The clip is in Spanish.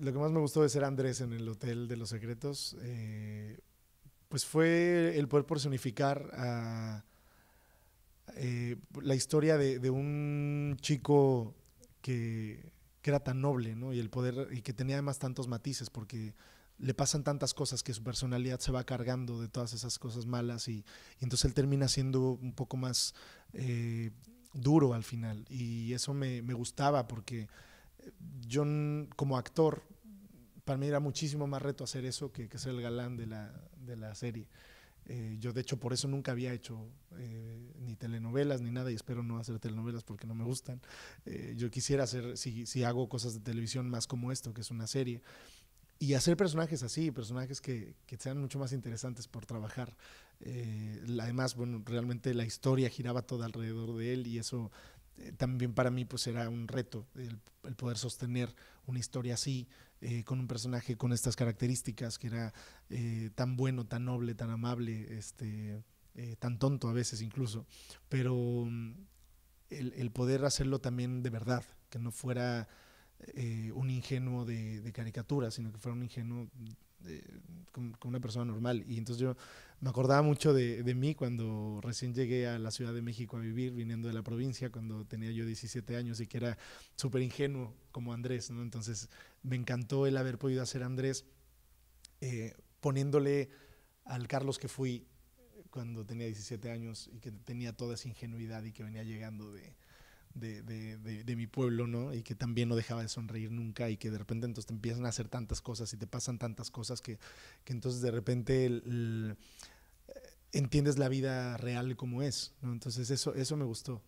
lo que más me gustó de ser Andrés en el Hotel de los Secretos, eh, pues fue el poder personificar a, eh, la historia de, un chico que, era tan noble, ¿no? Y el poder, y que tenía además tantos matices, porque le pasan tantas cosas que su personalidad se va cargando de todas esas cosas malas y, entonces él termina siendo un poco más eh, duro al final. Y eso me, me, gustaba porque yo como actor para mí era muchísimo más reto hacer eso que, que ser el galán de la, de la serie. Eh, yo de hecho por eso nunca había hecho eh, ni telenovelas ni nada y espero no hacer telenovelas porque no me gustan. Eh, yo quisiera hacer, si, si, hago cosas de televisión más como esto, que es una serie, y hacer personajes así, personajes que, que sean mucho más interesantes por trabajar. además, bueno, realmente la historia giraba todo alrededor de él y eso también para mí pues era un reto el, poder sostener una historia así, eh, con un personaje con estas características, que era eh, tan bueno, tan noble, tan amable, este, eh, tan tonto a veces incluso, pero mm, el, poder hacerlo también de verdad, que no fuera un ingenuo de, de caricatura, sino que fuera un ingenuo como, una persona normal. Y entonces yo me acordaba mucho de, mí cuando recién llegué a la Ciudad de México a vivir, viniendo de la provincia, cuando tenía yo 17 años y que era súper ingenuo como Andrés, ¿no? Entonces me encantó el haber podido hacer Andrés eh, poniéndole al Carlos que fui cuando tenía 17 años y que tenía toda esa ingenuidad y que venía llegando de, de, mi pueblo, ¿no? Y que también no dejaba de sonreír nunca y que de repente entonces te empiezan a hacer tantas cosas y te pasan tantas cosas que, entonces de repente eh, entiendes la vida real como es, ¿no? Entonces eso, eso me gustó.